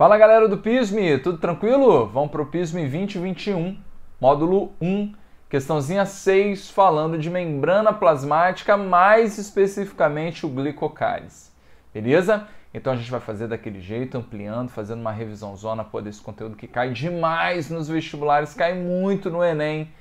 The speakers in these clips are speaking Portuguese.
Fala galera do PISME, tudo tranquilo? Vamos para o PISME 2021, módulo 1, questãozinha 6, falando de membrana plasmática, mais especificamente o glicocálice. Beleza? Então a gente vai fazer daquele jeito, ampliando, fazendo uma revisão zona por esse conteúdo que cai demais nos vestibulares, cai muito no Enem.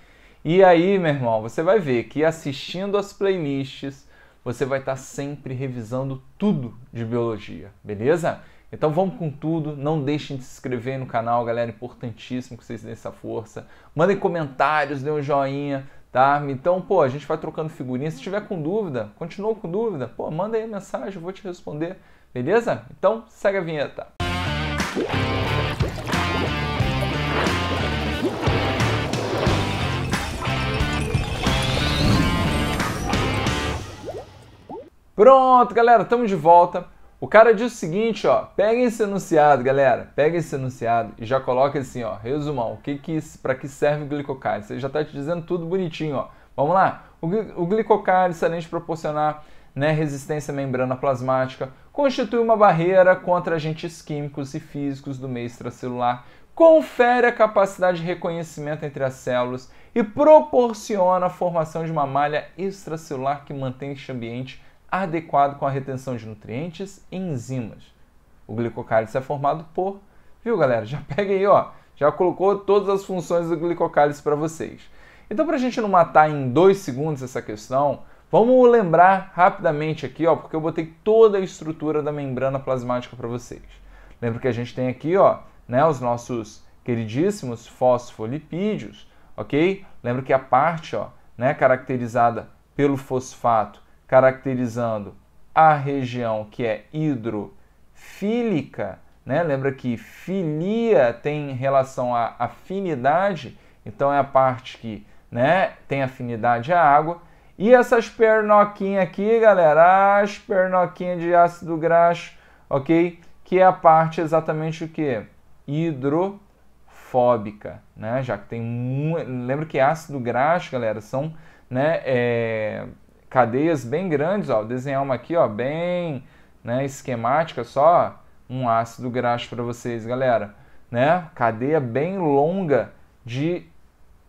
E aí, meu irmão, você vai ver que assistindo as playlists, você vai estar tá sempre revisando tudo de biologia, beleza? Então vamos com tudo, não deixem de se inscrever no canal, galera, importantíssimo que vocês deem essa força. Mandem comentários, dêem um joinha, tá? Então, pô, a gente vai trocando figurinha. Se tiver com dúvida, continua com dúvida, pô, manda aí mensagem, eu vou te responder, beleza? Então, segue a vinheta. Pronto, galera, estamos de volta. O cara diz o seguinte, ó, pega esse enunciado, galera, pega esse enunciado e já coloca assim, ó, resumão, o que que para que serve o glicocálise? Ele já está te dizendo tudo bonitinho, ó. Vamos lá. O glicocálise, além de proporcionar né, resistência à membrana plasmática, constitui uma barreira contra agentes químicos e físicos do meio extracelular, confere a capacidade de reconhecimento entre as células e proporciona a formação de uma malha extracelular que mantém este ambiente adequado com a retenção de nutrientes e enzimas. O glicocálice é formado por, viu galera? Já pega aí, ó, já colocou todas as funções do glicocálice para vocês. Então, para a gente não matar em dois segundos essa questão, vamos lembrar rapidamente aqui, ó, porque eu botei toda a estrutura da membrana plasmática para vocês. Lembra que a gente tem aqui, ó, né, os nossos queridíssimos fosfolipídios, ok? Lembra que a parte, ó, né, caracterizada pelo fosfato caracterizando a região que é hidrofílica. Né? Lembra que filia tem relação à afinidade, então é a parte que né, tem afinidade à água. E essas pernoquinhas aqui, galera, as pernoquinhas de ácido graxo, ok? Que é a parte exatamente o que? Hidrofóbica, né? Já que tem muito... Lembra que ácido graxo, galera, são né, é, cadeias bem grandes, ó, desenhar uma aqui, ó, bem né, esquemática, só um ácido graxo para vocês, galera, né? Cadeia bem longa de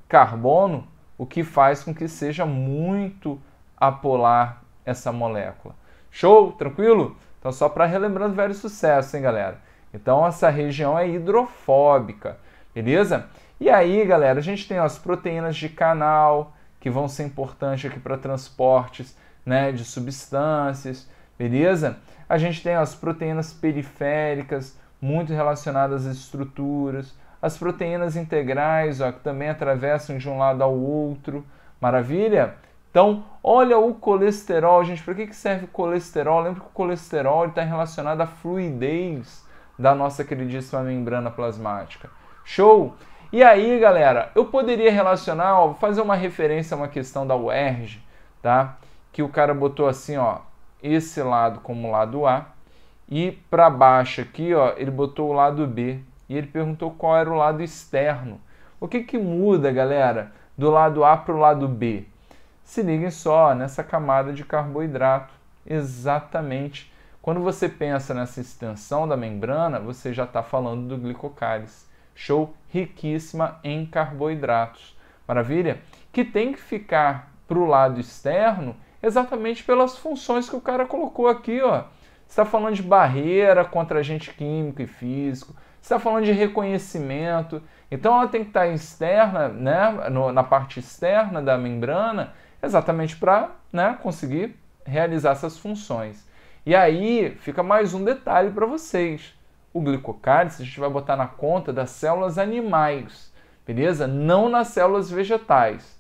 carbono, o que faz com que seja muito apolar essa molécula. Show? Tranquilo? Então, só para relembrando velho sucesso, hein, galera? Então, essa região é hidrofóbica, beleza? E aí, galera, a gente tem ó, as proteínas de canal, que vão ser importantes aqui para transportes né, de substâncias, beleza? A gente tem as proteínas periféricas, muito relacionadas às estruturas, as proteínas integrais, ó, que também atravessam de um lado ao outro, maravilha? Então, olha o colesterol, gente, para que, que serve o colesterol? Lembra que o colesterol está relacionado à fluidez da nossa queridíssima membrana plasmática. Show? E aí, galera, eu poderia relacionar, ó, fazer uma referência a uma questão da UERJ, tá? Que o cara botou assim, ó, esse lado como lado A, e para baixo aqui, ó, ele botou o lado B, e ele perguntou qual era o lado externo. O que que muda, galera, do lado A para o lado B? Se liguem só nessa camada de carboidrato. Exatamente. Quando você pensa nessa extensão da membrana, você já está falando do glicocálice show riquíssima em carboidratos. Maravilha? Que tem que ficar para o lado externo exatamente pelas funções que o cara colocou aqui, ó. Está falando de barreira contra agente químico e físico. Está falando de reconhecimento. Então ela tem que estar tá externa, né, no, na parte externa da membrana, exatamente para né, conseguir realizar essas funções. E aí fica mais um detalhe para vocês. O glicocálice a gente vai botar na conta das células animais, beleza? Não nas células vegetais.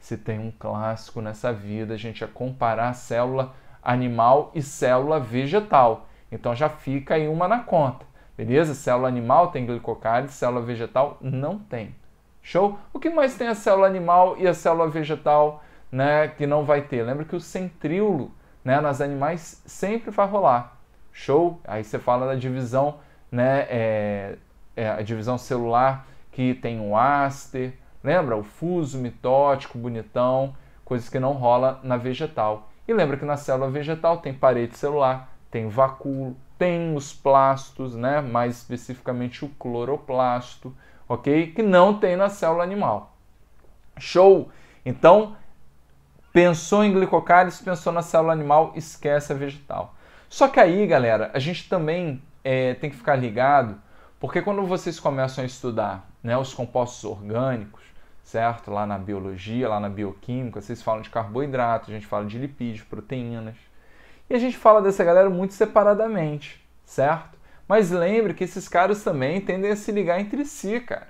Se tem um clássico nessa vida, a gente é comparar célula animal e célula vegetal. Então já fica aí uma na conta, beleza? Célula animal tem glicocálice, célula vegetal não tem. Show? O que mais tem a célula animal e a célula vegetal, né, que não vai ter? Lembra que o centríolo, né, nas animais sempre vai rolar. Show? Aí você fala da divisão né, é, é a divisão celular que tem o áster, lembra? O fuso mitótico, bonitão, coisas que não rola na vegetal. E lembra que na célula vegetal tem parede celular, tem vacúolo, tem os plastos, né? mais especificamente o cloroplasto, ok? Que não tem na célula animal. Show! Então, pensou em glicocálice, pensou na célula animal, esquece a vegetal. Só que aí, galera, a gente também é, tem que ficar ligado, porque quando vocês começam a estudar né, os compostos orgânicos, certo? Lá na biologia, lá na bioquímica, vocês falam de carboidrato, a gente fala de lipídios, proteínas. E a gente fala dessa galera muito separadamente, certo? Mas lembre que esses caras também tendem a se ligar entre si, cara.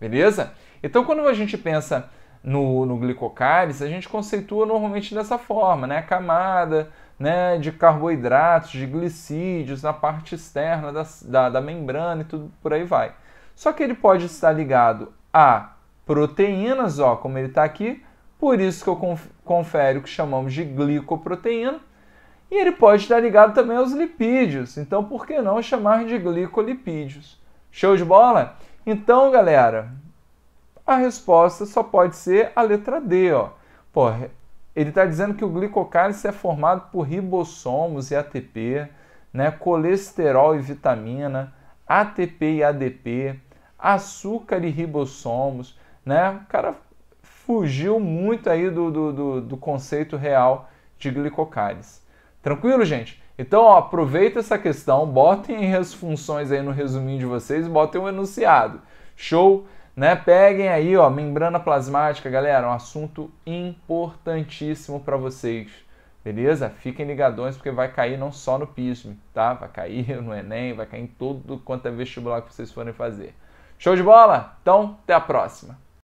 Beleza? Então quando a gente pensa no, no glicocálice, a gente conceitua normalmente dessa forma, né? A camada, né, de carboidratos, de glicídios na parte externa da, da, da membrana e tudo por aí vai. Só que ele pode estar ligado a proteínas, ó, como ele está aqui, por isso que eu confere o que chamamos de glicoproteína, e ele pode estar ligado também aos lipídios, então por que não chamar de glicolipídios? Show de bola? Então, galera, a resposta só pode ser a letra D, ó. Pô, ele está dizendo que o glicocálice é formado por ribossomos e ATP, né, colesterol e vitamina, ATP e ADP, açúcar e ribossomos. Né? O cara fugiu muito aí do, do, do, do conceito real de glicocálice. Tranquilo, gente? Então, ó, aproveita essa questão, botem as funções aí no resuminho de vocês, botem o um enunciado. Show? Né? Peguem aí, ó, membrana plasmática, galera, um assunto importantíssimo para vocês. Beleza? Fiquem ligadões porque vai cair não só no PISM, tá? Vai cair no ENEM, vai cair em todo quanto é vestibular que vocês forem fazer. Show de bola? Então, até a próxima.